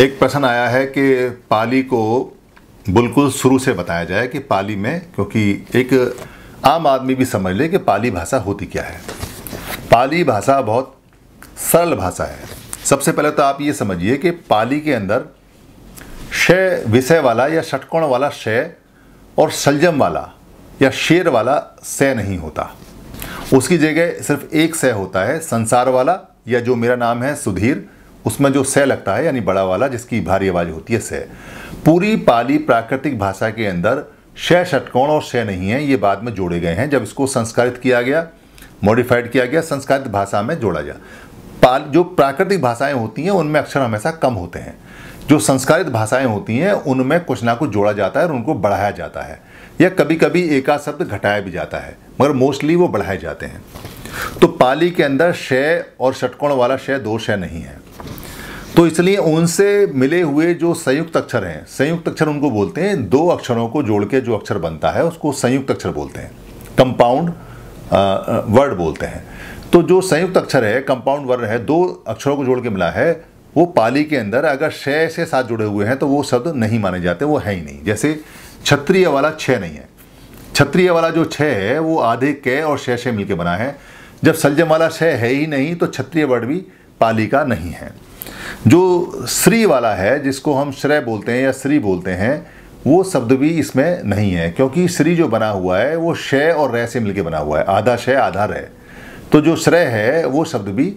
एक प्रश्न आया है कि पाली को बिल्कुल शुरू से बताया जाए कि पाली में क्योंकि एक आम आदमी भी समझ ले कि पाली भाषा होती क्या है पाली भाषा बहुत सरल भाषा है सबसे पहले तो आप ये समझिए कि पाली के अंदर शय विषय वाला या षटकोण वाला शय और सलजम वाला या शेर वाला सय नहीं होता उसकी जगह सिर्फ एक शय होता है संसार वाला या जो मेरा नाम है सुधीर उसमें जो स लगता है यानी बड़ा वाला जिसकी भारी आवाज होती है स पूरी पाली प्राकृतिक भाषा के अंदर शय षटकोण और शय नहीं है ये बाद में जोड़े गए हैं जब इसको संस्कारित किया गया मॉडिफाइड किया गया संस्कारित भाषा में जोड़ा गया पाल जो प्राकृतिक भाषाएं होती हैं उनमें अक्षर हमेशा कम होते हैं जो संस्कारित भाषाएं होती हैं उनमें कुछ ना कुछ जोड़ा जाता है और उनको बढ़ाया जाता है या कभी कभी एका शब्द घटाया भी जाता है मगर मोस्टली वो बढ़ाए जाते हैं तो पाली के अंदर शय और षटकोण वाला शय दो शय नहीं है तो इसलिए उनसे मिले हुए जो संयुक्त अक्षर हैं संयुक्त अक्षर उनको बोलते हैं दो अक्षरों को जोड़ के जो अक्षर बनता है उसको संयुक्त अक्षर बोलते हैं कंपाउंड वर्ड बोलते हैं तो जो संयुक्त अक्षर है कंपाउंड वर्ड है दो अक्षरों को जोड़ के मिला है वो पाली के अंदर अगर शय से साथ जुड़े हुए हैं तो वो शब्द नहीं माने जाते वो है ही नहीं जैसे क्षत्रिय वाला छः नहीं है क्षत्रिय वाला जो छः है वो आधे कै और शय से मिलकर बना है जब सलजम वाला शय है ही नहीं तो क्षत्रिय वर्ड भी पाली का नहीं है जो श्री वाला है जिसको हम श्रेय बोलते हैं या श्री बोलते हैं वो शब्द भी इसमें नहीं है क्योंकि श्री जो बना हुआ है वो शय और रह से मिलकर बना हुआ है आधा शय आधा रह तो जो श्रेय है वो शब्द भी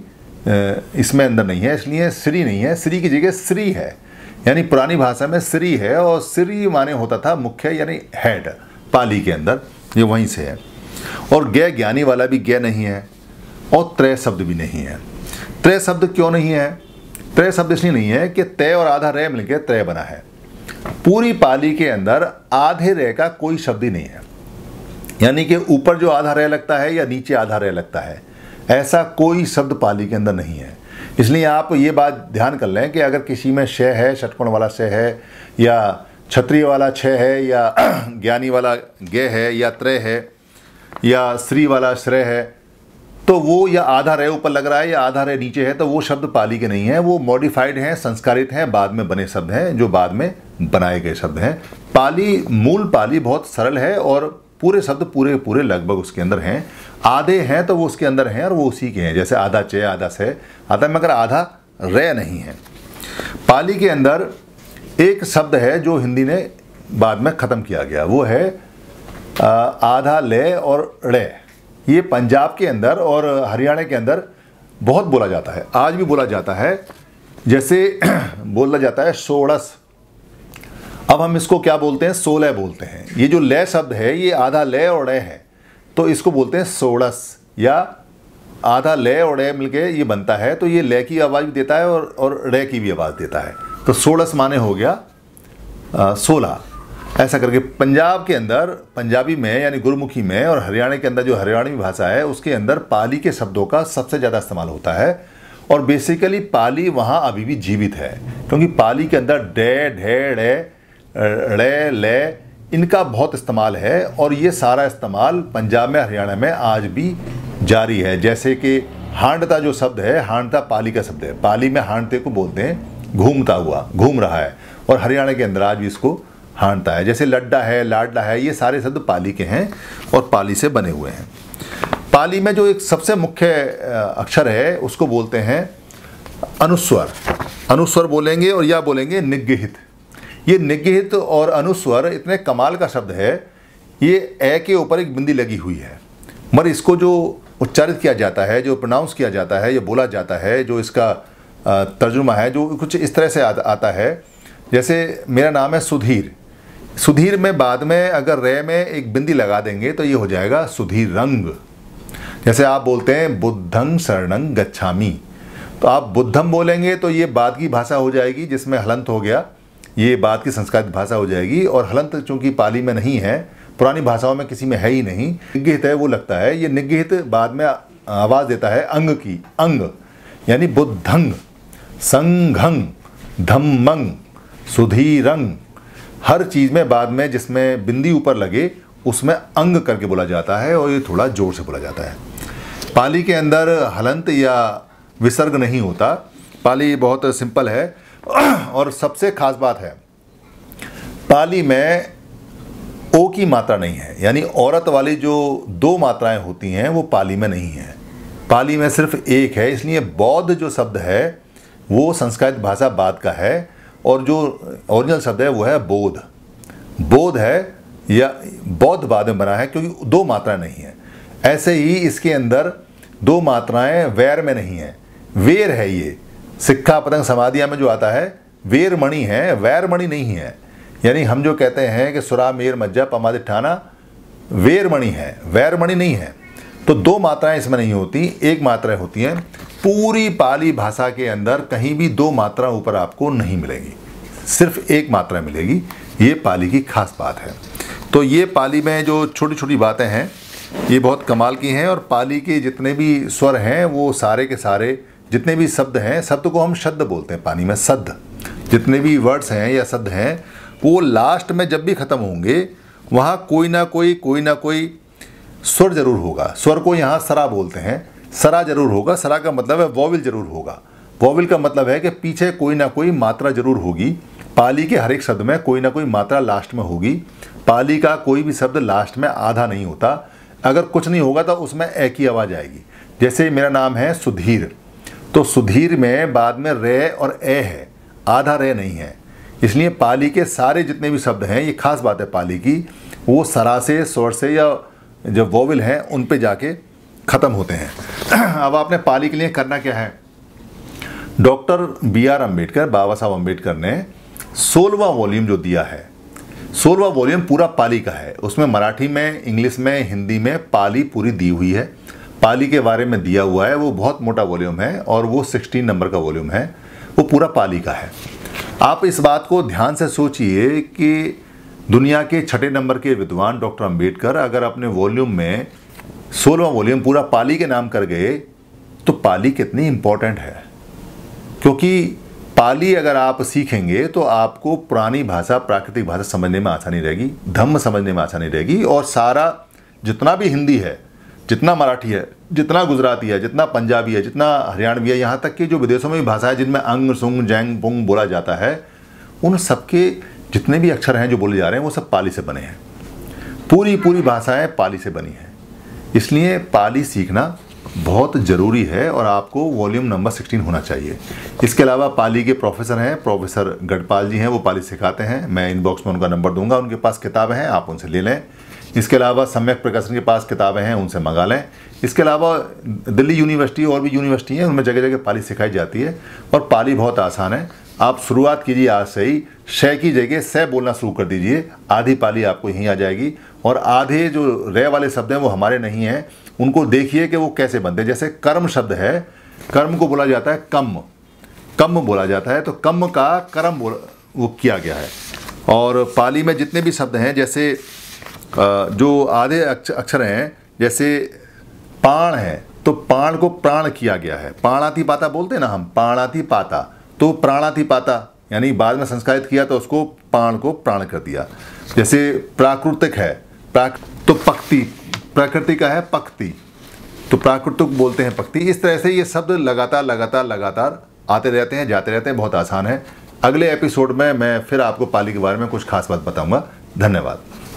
इसमें अंदर नहीं है इसलिए श्री नहीं है श्री की जगह श्री है यानी पुरानी भाषा में श्री है और श्री माने होता था मुख्य यानी हेड पाली के अंदर ये वहीं से है और गय ज्ञानी वाला भी गय नहीं है और त्रय शब्द भी नहीं है त्रय शब्द क्यों नहीं है त्रय शब्द इसलिए नहीं है कि तय और आधा रे मिलकर त्रय बना है पूरी पाली के अंदर आधे रे का कोई शब्द ही नहीं है यानी कि ऊपर जो आधा रे लगता है या नीचे आधा रे लगता है ऐसा कोई शब्द पाली के अंदर नहीं है इसलिए आप ये बात ध्यान कर लें कि अगर किसी में शय है षटकोण वाला शय है या क्षत्रिय वाला छ है या ज्ञानी वाला गे है या त्रय है या श्री वाला श्रेय है तो वो या आधा रे ऊपर लग रहा है या आधा रे नीचे है तो वो शब्द पाली के नहीं है वो मॉडिफाइड हैं संस्कारित हैं बाद में बने शब्द हैं जो बाद में बनाए गए शब्द हैं पाली मूल पाली बहुत सरल है और पूरे शब्द पूरे पूरे लगभग उसके अंदर हैं आधे हैं तो वो उसके अंदर हैं और वो उसी के हैं जैसे आधा चे आधा से आधा मगर आधा रे नहीं है पाली के अंदर एक शब्द है जो हिंदी ने बाद में ख़त्म किया गया वो है आधा ले और रे ये पंजाब के अंदर और हरियाणा के अंदर बहुत बोला जाता है आज भी बोला जाता है जैसे बोला जाता है सोड़स अब हम इसको क्या बोलते हैं सोलह बोलते हैं ये जो लय शब्द है ये आधा लय और डय है तो इसको बोलते हैं सोड़स या आधा लय और डय मिलके ये बनता है तो ये लय की आवाज़ भी देता है और और डय की भी आवाज़ देता है तो सोड़स माने हो गया सोलह ऐसा करके पंजाब के अंदर पंजाबी में यानी गुरुमुखी में और हरियाणा के अंदर जो हरियाणवी भाषा है उसके अंदर पाली के शब्दों का सबसे ज़्यादा इस्तेमाल होता है और बेसिकली पाली वहाँ अभी भी जीवित है क्योंकि पाली के अंदर डे ढे ढे रे ले इनका बहुत इस्तेमाल है और ये सारा इस्तेमाल पंजाब में हरियाणा में आज भी जारी है जैसे कि हांडता जो शब्द है हांडता पाली का शब्द है पाली में हांडते को बोलते हैं घूमता हुआ घूम रहा है और हरियाणा के अंदर आज भी इसको हांडता है जैसे लड्डा है लाडला है ये सारे शब्द पाली के हैं और पाली से बने हुए हैं पाली में जो एक सबसे मुख्य अक्षर है उसको बोलते हैं अनुस्वर अनुस्वर बोलेंगे और या बोलेंगे निगहित ये निगहित और अनुस्वर इतने कमाल का शब्द है ये ए के ऊपर एक बिंदी लगी हुई है मगर इसको जो उच्चारित किया जाता है जो प्रोनाउंस किया जाता है या बोला जाता है जो इसका तर्जुमा है जो कुछ इस तरह से आता है जैसे मेरा नाम है सुधीर सुधीर में बाद में अगर रे में एक बिंदी लगा देंगे तो ये हो जाएगा सुधीर रंग जैसे आप बोलते हैं बुद्धं शरणं गच्छामी तो आप बुद्धम बोलेंगे तो ये बाद की भाषा हो जाएगी जिसमें हलंत हो गया ये बाद की संस्कृत भाषा हो जाएगी और हलंत चूंकि पाली में नहीं है पुरानी भाषाओं में किसी में है ही नहीं निगहित है वो लगता है ये निगहित बाद में आवाज़ देता है अंग की अंग यानी बुद्धंग संघंग धम्मंग सुधीरंग हर चीज़ में बाद में जिसमें बिंदी ऊपर लगे उसमें अंग करके बोला जाता है और ये थोड़ा जोर से बोला जाता है पाली के अंदर हलंत या विसर्ग नहीं होता पाली बहुत सिंपल है और सबसे खास बात है पाली में ओ की मात्रा नहीं है यानी औरत वाली जो दो मात्राएं होती हैं वो पाली में नहीं है पाली में सिर्फ एक है इसलिए बौद्ध जो शब्द है वो संस्कृत भाषा बाद का है और जो ओरिजिनल शब्द है वो है बोध बोध है या बौद्ध बाद में बना है क्योंकि दो मात्रा नहीं है ऐसे ही इसके अंदर दो मात्राएं वैर में नहीं है वेर है ये सिक्का पतंग समाधिया में जो आता है वेरमणि है वैरमणि नहीं है यानी हम जो कहते हैं कि सुरा मेर मज्जा पमादिठाना वेरमणि है वैरमणि नहीं है तो दो मात्राएं इसमें नहीं होती एक मात्राएं होती हैं पूरी पाली भाषा के अंदर कहीं भी दो मात्रा ऊपर आपको नहीं मिलेगी सिर्फ एक मात्रा मिलेगी ये पाली की खास बात है तो ये पाली में जो छोटी छोटी बातें हैं ये बहुत कमाल की हैं और पाली के जितने भी स्वर हैं वो सारे के सारे जितने भी शब्द हैं शब्द को हम शब्द बोलते हैं पानी में शब्द जितने भी वर्ड्स हैं या शब्द हैं वो लास्ट में जब भी ख़त्म होंगे वहाँ कोई ना कोई कोई ना कोई स्वर जरूर होगा स्वर को यहाँ सरा बोलते हैं सरा जरूर होगा सरा का मतलब है वॉविल जरूर होगा वॉविल का मतलब है कि पीछे कोई ना कोई मात्रा जरूर होगी पाली के हर एक शब्द में कोई ना कोई मात्रा लास्ट में होगी पाली का कोई भी शब्द लास्ट में आधा नहीं होता अगर कुछ नहीं होगा तो उसमें एक ही आवाज़ आएगी जैसे मेरा नाम है सुधीर तो सुधीर में बाद में रे और ए है आधा रे नहीं है इसलिए पाली के सारे जितने भी शब्द हैं ये खास बात है पाली की वो सरा से स्वर से या जब वॉवल हैं उन पे जाके ख़त्म होते हैं अब आपने पाली के लिए करना क्या है doctor B R Ambedkar Baba Saheb Ambedkar ने सोलवा वॉल्यूम जो दिया है सोलवा वॉल्यूम पूरा पाली का है उसमें मराठी में इंग्लिश में हिंदी में पाली पूरी दी हुई है पाली के बारे में दिया हुआ है वो बहुत मोटा वॉल्यूम है और वो सिक्सटीन नंबर का वॉल्यूम है वो पूरा पाली का है आप इस बात को ध्यान से सोचिए कि दुनिया के छठे नंबर के विद्वान डॉक्टर अंबेडकर अगर अपने वॉल्यूम में सोलवा वॉल्यूम पूरा पाली के नाम कर गए तो पाली कितनी इंपॉर्टेंट है क्योंकि पाली अगर आप सीखेंगे तो आपको पुरानी भाषा प्राकृतिक भाषा समझने में आसानी रहेगी धम्म समझने में आसानी रहेगी और सारा जितना भी हिंदी है जितना मराठी है जितना गुजराती है जितना पंजाबी है जितना हरियाणवी है यहाँ तक कि जो विदेशों में भाषा है जिनमें अंग सुंग जैंग पुंग बोला जाता है उन सबके जितने भी अक्षर हैं जो बोले जा रहे हैं वो सब पाली से बने हैं पूरी पूरी भाषाएं पाली से बनी हैं इसलिए पाली सीखना बहुत ज़रूरी है और आपको वॉल्यूम नंबर 16 होना चाहिए इसके अलावा पाली के प्रोफेसर हैं प्रोफेसर गढ़पाल जी हैं वो पाली सिखाते हैं मैं इनबॉक्स में उनका नंबर दूंगा उनके पास किताबें हैं आप उनसे ले लें इसके अलावा सम्यक प्रकाशन के पास किताबें हैं उनसे मंगा लें इसके अलावा दिल्ली यूनिवर्सिटी और भी यूनिवर्सिटी हैं उनमें जगह जगह पाली सिखाई जाती है और पाली बहुत आसान है आप शुरुआत कीजिए आज से ही शय की जगह सह बोलना शुरू कर दीजिए आधी पाली आपको यहीं आ जाएगी और आधे जो रे वाले शब्द हैं वो हमारे नहीं हैं उनको देखिए कि वो कैसे बनते हैं जैसे कर्म शब्द है कर्म को बोला जाता है कम कम बोला जाता है तो कम का कर्म बोल वो किया गया है और पाली में जितने भी शब्द हैं जैसे जो आधे अक्षर हैं जैसे पाण है तो पाण को प्राण किया गया है पाणाति पाता बोलते हैं ना हम पाणाति पाता तो प्राणाति पाता यानी बाद में संस्कारित किया तो उसको प्राण को प्राण कर दिया जैसे प्राकृतिक है प्राक तो पक्ति प्रकृति का है पक्ति तो प्राकृतिक बोलते हैं पक्ति इस तरह से ये शब्द लगातार लगातार लगातार आते रहते हैं जाते रहते हैं बहुत आसान है अगले एपिसोड में मैं फिर आपको पाली के बारे में कुछ खास बात बताऊंगा धन्यवाद